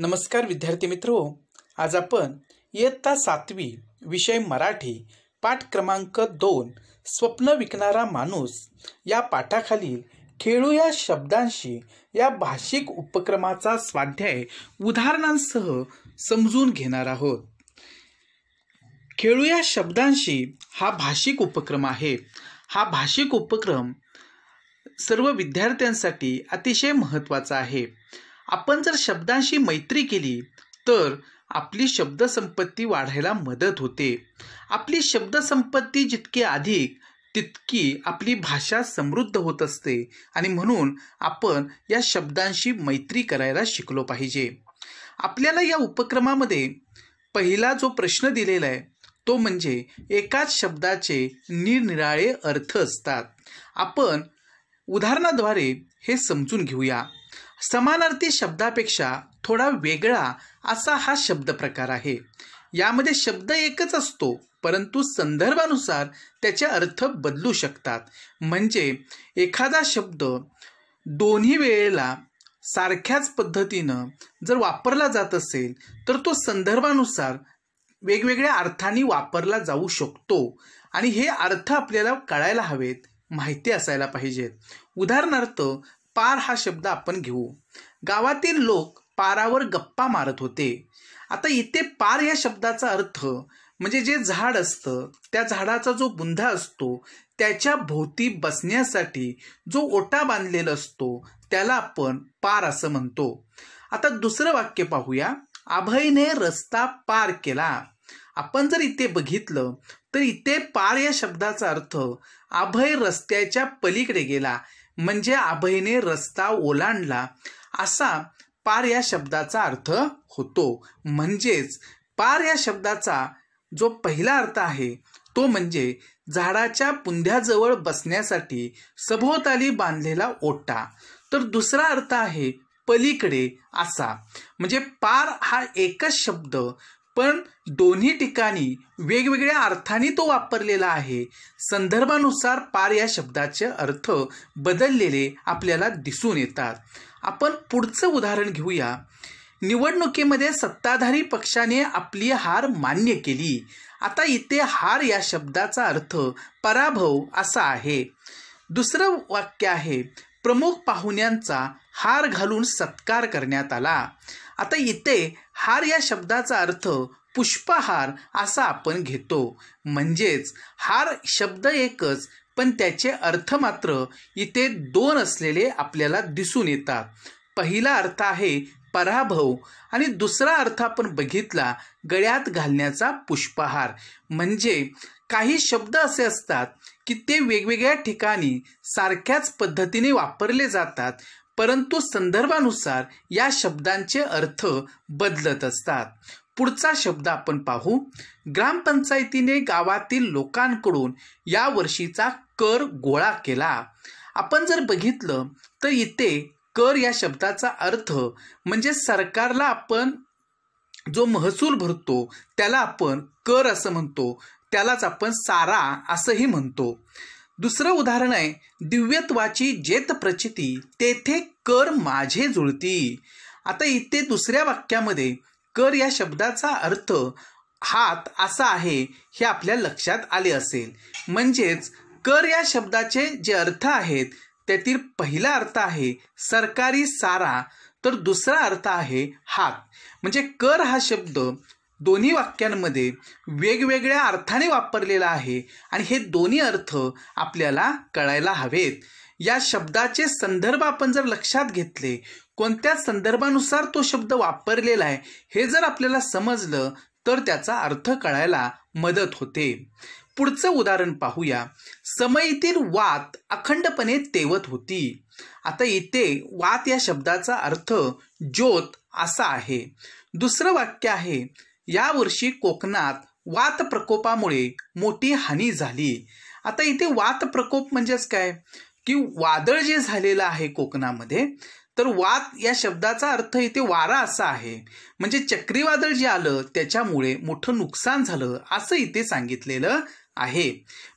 नमस्कार विद्यार्थी मित्रो आज आपण इयत्ता सातवी विषय मराठी पाठ क्रमांक दोन स्वप्न विकणारा माणूस या पाठाखालील खेळू या शब्दांशी या भाषिक उपक्रमाचा स्वाध्याय उदाहरणांसह समजून घेणार आहोत खेळू या शब्दांशी हा भाषिक उपक्रम आहे हा भाषिक उपक्रम सर्व विद्यार्थ्यांसाठी अतिशय महत्त्वाचा आहे आपण जर शब्दांशी मैत्री केली तर आपली शब्दसंपत्ती वाढायला मदत होते आपली शब्दसंपत्ती जितकी अधिक तितकी आपली भाषा समृद्ध होत असते आणि म्हणून आपण या शब्दांशी मैत्री करायला शिकलो पाहिजे आपल्याला या उपक्रमामध्ये पहिला जो प्रश्न दिलेला आहे तो म्हणजे एकाच शब्दाचे निरनिराळे अर्थ असतात आपण उदाहरणाद्वारे हे समजून घेऊया समानार्थी शब्दापेक्षा थोडा वेगळा असा हा शब्द प्रकार आहे यामध्ये शब्द एकच असतो परंतु संदर्भानुसार त्याचे अर्थ बदलू शकतात म्हणजे एखादा शब्द दोन्ही वेळेला सारख्याच पद्धतीनं जर वापरला जात असेल तर तो संदर्भानुसार वेगवेगळ्या अर्थाने वापरला जाऊ शकतो आणि हे अर्थ आपल्याला कळायला हवेत माहिती असायला पाहिजेत उदाहरणार्थ पार हा शब्द आपण घेऊ गावातील लोक पारावर गप्पा मारत होते आता इथे पार या शब्दाचा अर्थ म्हणजे जे झाड असतं त्या झाडाचा जो बुंधा असतो त्याच्या भोवती बसण्यासाठी जो ओटा बांधलेला असतो त्याला आपण पार असं म्हणतो आता दुसरं वाक्य पाहूया अभयने रस्ता पार केला आपण जर इथे बघितलं तर इथे पार या शब्दाचा अर्थ अभय रस्त्याच्या पलीकडे गेला म्हणजे अभयने रस्ता ओलांडला असा पार या शब्दाचा अर्थ होतो म्हणजेच पार या शब्दाचा जो पहिला अर्थ आहे तो म्हणजे झाडाच्या पुंध्याजवळ बसण्यासाठी सभोवताली बांधलेला ओटा तर दुसरा अर्थ आहे पलीकडे असा म्हणजे पार हा एकच शब्द पण दोन्ही ठिकाणी वेगवेगळ्या अर्थाने तो वापरलेला आहे संदर्भानुसार पार या शब्दाचे अर्थ बदललेले आपल्याला दिसून येतात आपण पुढचं उदाहरण घेऊया निवडणुकीमध्ये सत्ताधारी पक्षाने आपली हार मान्य केली आता इथे हार या शब्दाचा अर्थ पराभव असा आहे दुसरं वाक्य आहे प्रमुख पाहुण्यांचा हार घालून सत्कार करण्यात आला आता इथे हार या शब्दाचा अर्थ पुष्पहार असा आपण घेतो म्हणजेच हार शब्द एकच पण त्याचे अर्थ मात्र इथे दोन असलेले आपल्याला दिसून येतात पहिला अर्थ आहे पराभव आणि दुसरा अर्थ आपण बघितला गळ्यात घालण्याचा पुष्पहार म्हणजे काही शब्द असे असतात की ते वेगवेगळ्या ठिकाणी सारख्याच पद्धतीने वापरले जातात परंतु संदर्भानुसार या शब्दांचे अर्थ बदलत असतात पुढचा शब्द आपण पाहू ग्रामपंचायतीने गावातील लोकांकडून या वर्षीचा कर गोळा केला आपण जर बघितलं तर इथे कर या शब्दाचा अर्थ म्हणजे सरकारला आपण जो महसूल भरतो त्याला आपण कर असं म्हणतो त्यालाच आपण सारा असंही म्हणतो दुसरं उदाहरण आहे दिव्यत्वाची जेत प्रचिती तेथे कर माझे जुळती आता इथे दुसऱ्या वाक्यामध्ये कर या शब्दाचा अर्थ हात असा आहे हे आपल्या लक्षात आले असेल म्हणजेच कर या शब्दाचे जे अर्थ आहेत त्यातील पहिला अर्थ आहे सरकारी सारा तर दुसरा अर्थ आहे हात म्हणजे कर हा शब्द दोन्ही वाक्यांमध्ये वेगवेगळ्या अर्थाने वापरलेला आहे आणि हे दोन्ही अर्थ आपल्याला कळायला हवेत या शब्दाचे संदर्भ आपण जर लक्षात घेतले कोणत्या संदर्भानुसार तो शब्द वापरलेला आहे हे जर आपल्याला समजलं तर त्याचा अर्थ कळायला मदत होते पुढचं उदाहरण पाहूया समयीतील वात अखंडपणे तेवत होती आता इथे वात या शब्दाचा अर्थ ज्योत असा आहे दुसरं वाक्य आहे यावर्षी कोकणात वात प्रकोपामुळे मोठी हानी झाली आता इथे वात प्रकोप म्हणजेच काय की वादळ जे झालेलं आहे कोकणामध्ये तर वात या शब्दाचा अर्थ इथे वारा असा आहे म्हणजे चक्रीवादळ जे आलं त्याच्यामुळे मोठं नुकसान झालं असं इथे सांगितलेलं आहे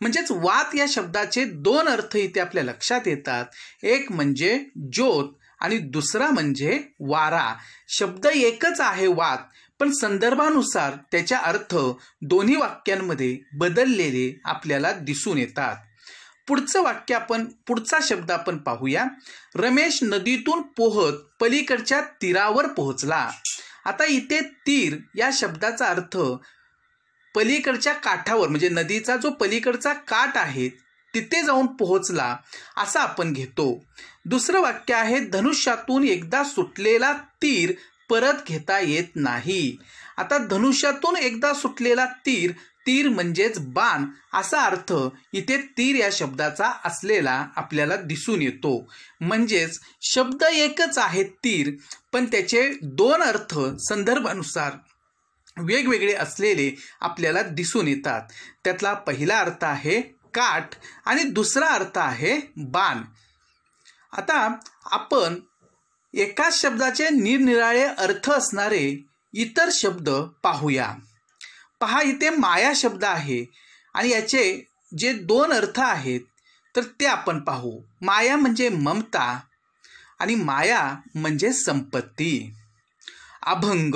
म्हणजेच वात या शब्दाचे दोन अर्थ इथे आपल्या लक्षात येतात एक म्हणजे ज्योत आणि दुसरा म्हणजे वारा शब्द एकच आहे वात पण संदर्भानुसार त्याच्या अर्थ दोन्ही वाक्यांमध्ये बदललेले आपल्याला दिसून येतात पुढचं वाक्य आपण पुढचा शब्द आपण पाहूया रमेश नदीतून पोहत पलीकडच्या तीरावर पोहोचला आता इथे तीर या शब्दाचा अर्थ पलीकडच्या काठावर म्हणजे नदीचा जो पलीकडचा काठ आहे तिथे जाऊन पोहोचला असा आपण घेतो दुसरं वाक्य आहे धनुष्यातून एकदा सुटलेला तीर परत घेता येत नाही आता धनुष्यातून एकदा सुटलेला तीर तीर म्हणजेच बाण असा अर्थ इथे तीर या शब्दाचा असलेला आपल्याला दिसून येतो म्हणजेच शब्द एकच आहे तीर पण त्याचे दोन अर्थ संदर्भानुसार वेगवेगळे असलेले आपल्याला दिसून येतात त्यातला पहिला अर्थ आहे काठ आणि दुसरा अर्थ आहे बाण आता आपण एकाच शब्दाचे निरनिराळे अर्थ असणारे इतर शब्द पाहूया पहा इथे माया शब्द आहे आणि याचे जे दोन अर्थ आहेत तर ते आपण पाहू माया म्हणजे ममता आणि माया म्हणजे संपत्ती अभंग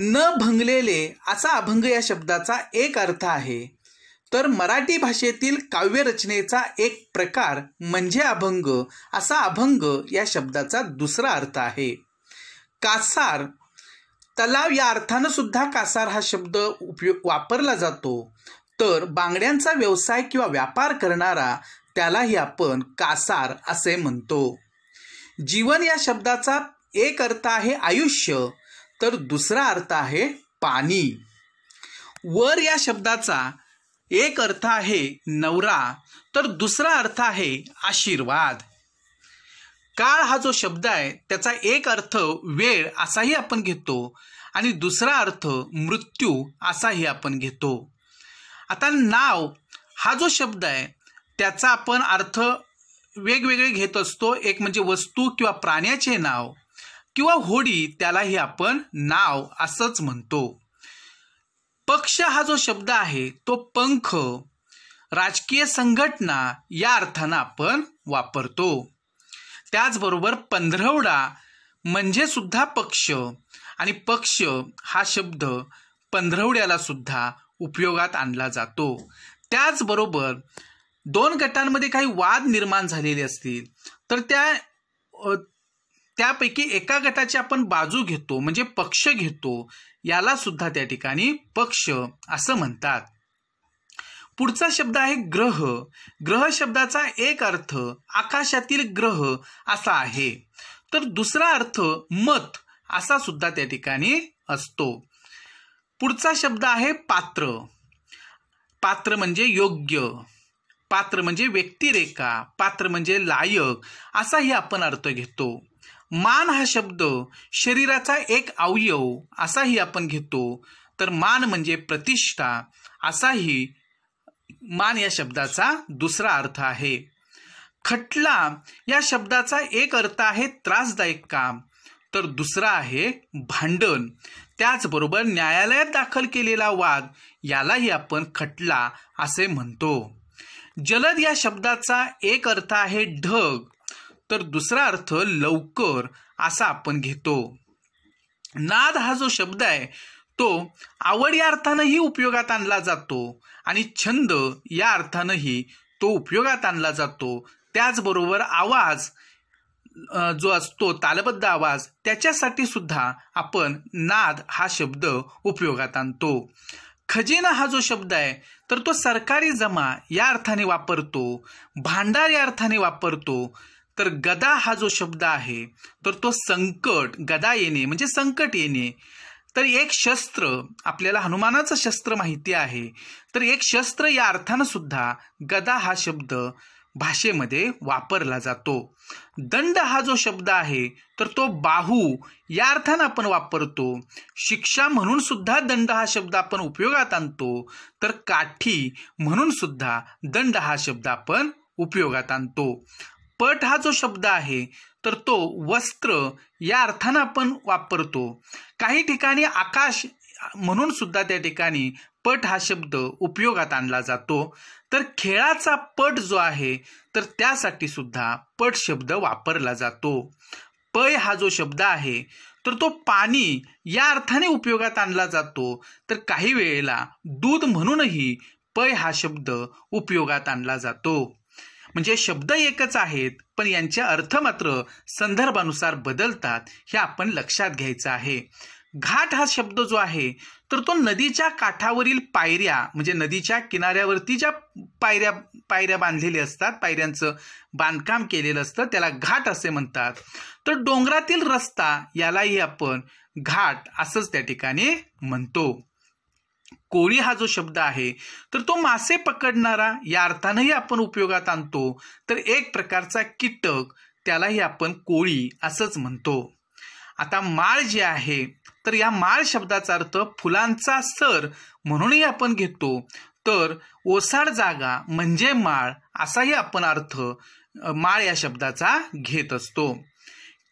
न भंगलेले असा अभंग या शब्दाचा एक अर्थ आहे तर मराठी भाषेतील काव्यरचनेचा एक प्रकार म्हणजे अभंग असा अभंग या शब्दाचा दुसरा अर्थ आहे कासार तलाव या अर्थानं सुद्धा कासार हा शब्द उपयोग वापरला जातो तर बांगड्यांचा व्यवसाय किंवा व्यापार करणारा त्यालाही आपण कासार असे म्हणतो जीवन या शब्दाचा एक अर्थ आहे आयुष्य तर दुसरा अर्थ आहे पाणी वर या शब्दाचा एक अर्थ आहे नवरा तर दुसरा अर्थ आहे आशीर्वाद काळ हा जो शब्द आहे त्याचा एक अर्थ वेळ असाही आपण घेतो आणि दुसरा अर्थ मृत्यू असाही आपण घेतो आता नाव हा जो शब्द आहे त्याचा आपण अर्थ वेगवेगळे घेत असतो एक म्हणजे वस्तू किंवा प्राण्याचे नाव किंवा होडी त्यालाही आपण नाव असंच म्हणतो पक्ष हा जो शब्द आहे तो पंख राजकीय संघटना या अर्थानं आपण वापरतो त्याचबरोबर पंधरवडा म्हणजे सुद्धा पक्ष आणि पक्ष हा शब्द पंधरवड्याला सुद्धा उपयोगात आणला जातो त्याचबरोबर दोन गटांमध्ये काही वाद निर्माण झालेले असतील तर त्या त्यापैकी एका गटाची आपण बाजू घेतो म्हणजे पक्ष घेतो याला सुद्धा त्या ठिकाणी पक्ष असं म्हणतात पुढचा शब्द आहे ग्रह ग्रह शब्दाचा एक अर्थ आकाशातील ग्रह असा आहे तर दुसरा अर्थ मत असा सुद्धा त्या ठिकाणी असतो पुढचा शब्द आहे पात्र पात्र म्हणजे योग्य पात्र म्हणजे व्यक्तिरेखा पात्र म्हणजे लायक असाही आपण अर्थ घेतो मान हा शब्द शरीराचा एक अवयव असाही आपण घेतो तर मान म्हणजे प्रतिष्ठा असाही मान या शब्दाचा दुसरा अर्थ आहे खटला या शब्दाचा एक अर्थ आहे त्रासदायक काम तर दुसरा आहे भांडण त्याचबरोबर न्यायालयात दाखल केलेला वाद यालाही आपण खटला असे म्हणतो जलद या शब्दाचा एक अर्थ आहे ढग तर दुसरा अर्थ लवकर असा आपण घेतो नाद हा जो शब्द आहे तो आवड या अर्थानंही उपयोगात आणला जातो आणि छंद या अर्थानंही तो उपयोगात आणला जातो त्याचबरोबर आवाज जो असतो तालबद्ध आवाज त्याच्यासाठी सुद्धा आपण नाद हा शब्द उपयोगात आणतो खजिना हा जो शब्द आहे तर तो सरकारी जमा या अर्थाने वापरतो भांडार या अर्थाने वापरतो तर गदा हा जो शब्द आहे तर तो संकट गदा येणे म्हणजे संकट येणे तर एक शस्त्र आपल्याला हनुमानाचं शस्त्र माहिती आहे तर एक शस्त्र या अर्थानं सुद्धा गदा हा शब्द भाषेमध्ये वापरला जातो दंड हा जो शब्द आहे तर तो बाहू या अर्थानं आपण वापरतो शिक्षा म्हणून सुद्धा दंड हा शब्द आपण उपयोगात आणतो तर काठी म्हणून सुद्धा दंड हा शब्द आपण उपयोगात आणतो पट हा जो शब्द आहे तर तो वस्त्र या अर्थानं आपण वापरतो काही ठिकाणी आकाश म्हणून सुद्धा त्या ठिकाणी पट हा शब्द उपयोगात आणला जातो तर खेळाचा पट जो आहे तर त्यासाठी सुद्धा पट शब्द वापरला जातो पय हा जो शब्द आहे तर तो पाणी या अर्थाने उपयोगात आणला जातो तर काही वेळेला दूध म्हणूनही पय हा शब्द उपयोगात आणला जातो म्हणजे शब्द एकच आहेत पण यांचे अर्थ मात्र संदर्भानुसार बदलतात हे आपण लक्षात घ्यायचं आहे घाट हा शब्द जो आहे तर तो नदीच्या काठावरील पायऱ्या म्हणजे नदीच्या किनाऱ्यावरती ज्या पायऱ्या पायऱ्या बांधलेल्या असतात पायऱ्यांचं बांधकाम केलेलं असतं त्याला घाट असे म्हणतात तर डोंगरातील रस्ता यालाही आपण घाट असंच त्या ठिकाणी म्हणतो कोळी हा जो शब्द आहे तर तो मासे पकडणारा या अर्थानंही आपण उपयोगात आणतो तर एक प्रकारचा कीटक त्यालाही आपण कोळी असंच म्हणतो आता माळ जे आहे तर या माळ शब्दाचा अर्थ फुलांचा सर म्हणूनही आपण घेतो तर ओसाड जागा म्हणजे माळ असाही आपण अर्थ माळ या शब्दाचा घेत असतो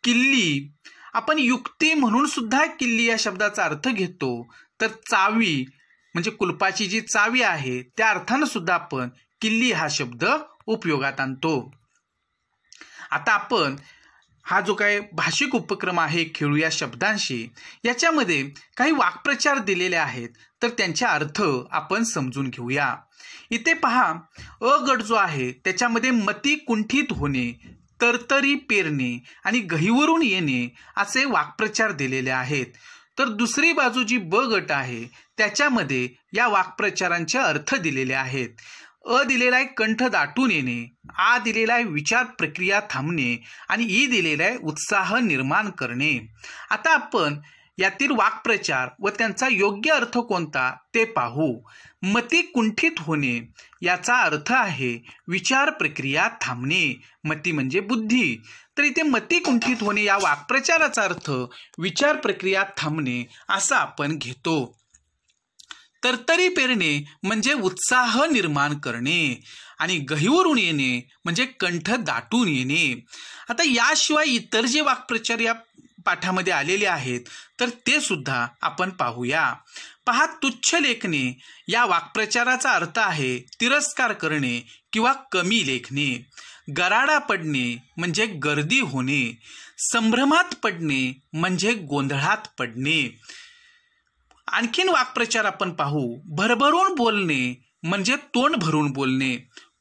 किल्ली आपण युक्ती म्हणून सुद्धा किल्ली या शब्दाचा अर्थ घेतो तर चावी म्हणजे कुलपाची जी चावी आहे त्या अर्थानं सुद्धा आपण किल्ली हा शब्द उपयोगात आणतो आता आपण हा जो काही भाषिक उपक्रम आहे खेळू या शब्दांशी याच्यामध्ये काही वाक्प्रचार दिलेले आहेत तर त्यांचे अर्थ आपण समजून घेऊया इथे पहा अ गट जो आहे त्याच्यामध्ये मती कुंठित होणे तरतरी पेरणे आणि गहीवरून येणे असे वाक्प्रचार दिलेले आहेत तर दुसरी बाजू जी ब गट आहे त्याच्यामध्ये या वाक्प्रचारांचे अर्थ दिलेले आहेत अ दिलेला आहे कंठ दाटून येणे आ दिलेला आहे विचार प्रक्रिया थांबणे आणि ई दिलेला आहे उत्साह निर्माण करणे आता आपण यातील वाक्प्रचार व त्यांचा योग्य अर्थ कोणता ते पाहू मती कुंठित होणे याचा अर्थ आहे विचार प्रक्रिया थांबणे मती म्हणजे बुद्धी तर इथे मती कुंठित होणे या वाक्प्रचाराचा अर्थ विचार प्रक्रिया थांबणे असा आपण घेतो तरतरी पेरणे म्हणजे उत्साह निर्माण करणे आणि गहिवरून येणे म्हणजे कंठ दाटून येणे आता याशिवाय इतर जे वाक्प्रचार या पाठामध्ये आलेले आहेत तर ते सुद्धा आपण पाहूया पहा तुच्छ लेखणे या वाक्प्रचाराचा अर्थ आहे तिरस्कार करणे किंवा कमी लेखणे गराडा पडणे म्हणजे गर्दी होणे संभ्रमात पडणे म्हणजे गोंधळात पडणे आणखीन वाक्प्रचार आपण पाहू भरभरून बोलणे म्हणजे तोंड भरून बोलणे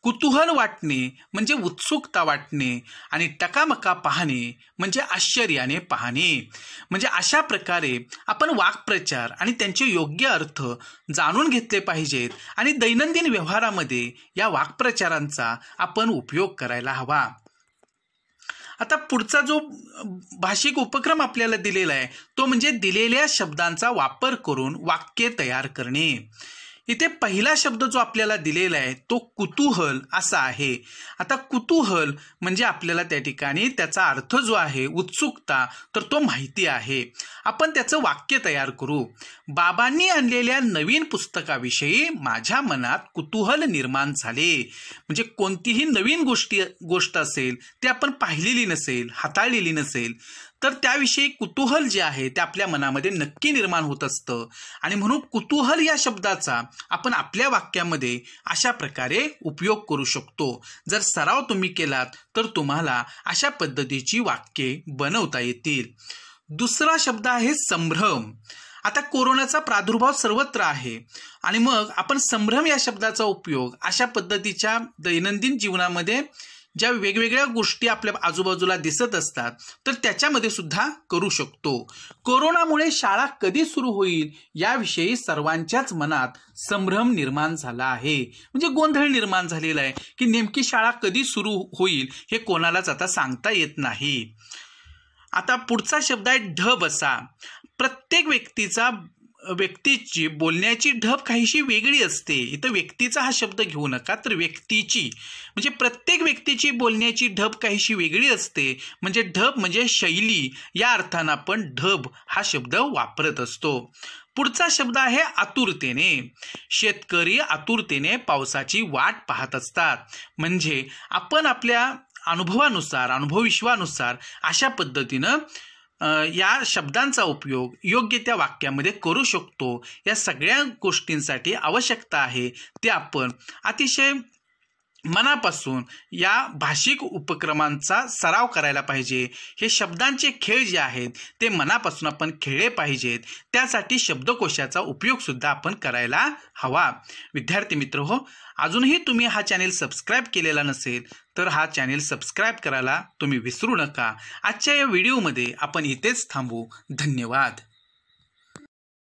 कुतूहल वाटणे म्हणजे उत्सुकता वाटणे आणि टकामका पाहणे म्हणजे आश्चर्याने पाहणे म्हणजे अशा प्रकारे आपण वाक्प्रचार आणि त्यांचे योग्य अर्थ जाणून घेतले पाहिजेत आणि दैनंदिन व्यवहारामध्ये या वाक्प्रचारांचा आपण उपयोग करायला हवा आता पुढचा जो भाषिक उपक्रम आपल्याला दिलेला आहे तो म्हणजे दिलेल्या शब्दांचा वापर करून वाक्य तयार करणे इथे पहिला शब्द जो आपल्याला दिलेला आहे तो कुतूहल असा आहे आता कुतूहल म्हणजे आपल्याला त्या ठिकाणी त्याचा अर्थ जो आहे उत्सुकता तर तो माहिती आहे आपण त्याचं वाक्य तयार करू बाबांनी आणलेल्या नवीन पुस्तकाविषयी माझ्या मनात कुतूहल निर्माण झाले म्हणजे कोणतीही नवीन गोष्टी गोष्ट असेल ती आपण पाहिलेली नसेल हाताळलेली नसेल तर त्याविषयी कुतूहल जे आहे ते आपल्या मनामध्ये नक्की निर्माण होत असतं आणि म्हणून कुतूहल या शब्दाचा आपण आपल्या वाक्यामध्ये अशा प्रकारे उपयोग करू शकतो जर सराव तुम्ही केलात तर तुम्हाला अशा पद्धतीची वाक्ये बनवता येतील दुसरा शब्द आहे संभ्रम आता कोरोनाचा प्रादुर्भाव सर्वत्र आहे आणि मग आपण संभ्रम या शब्दाचा उपयोग अशा पद्धतीच्या दैनंदिन जीवनामध्ये ज्या वेगवेगळ्या गोष्टी आपल्या आजूबाजूला दिसत असतात तर त्याच्यामध्ये सुद्धा करू शकतो कोरोनामुळे शाळा कधी सुरू होईल याविषयी सर्वांच्याच मनात संभ्रम निर्माण झाला आहे म्हणजे गोंधळ निर्माण झालेला आहे की नेमकी शाळा कधी सुरू होईल हे कोणालाच आता सांगता येत नाही आता पुढचा शब्द आहे ढ बसा प्रत्येक व्यक्तीचा व्यक्तीची बोलण्याची ढब काहीशी वेगळी असते इथं व्यक्तीचा हा शब्द घेऊ नका तर व्यक्तीची म्हणजे प्रत्येक व्यक्तीची बोलण्याची ढब काहीशी वेगळी असते म्हणजे ढब म्हणजे शैली या अर्थानं आपण ढब हा शब्द वापरत असतो पुढचा शब्द आहे आतुरतेने शेतकरी आतुरतेने पावसाची वाट पाहत असतात म्हणजे आपण आपल्या अनुभवानुसार अनुभव विश्वानुसार अशा पद्धतीनं या शब्दांचा उपयोग योग्य त्या वाक्यामध्ये करू शकतो या सगळ्या गोष्टींसाठी आवश्यकता आहे ते आपण अतिशय मनापासून या भाषिक उपक्रमांचा सराव करायला पाहिजे हे शब्दांचे खेळ जे आहेत ते मनापासून आपण खेळले पाहिजेत त्यासाठी शब्दकोशाचा उपयोगसुद्धा आपण करायला हवा विद्यार्थी मित्र हो अजूनही तुम्ही हा चॅनेल सबस्क्राईब केलेला नसेल तर हा चॅनेल सबस्क्राईब करायला तुम्ही विसरू नका आजच्या या व्हिडिओमध्ये आपण इथेच थांबू धन्यवाद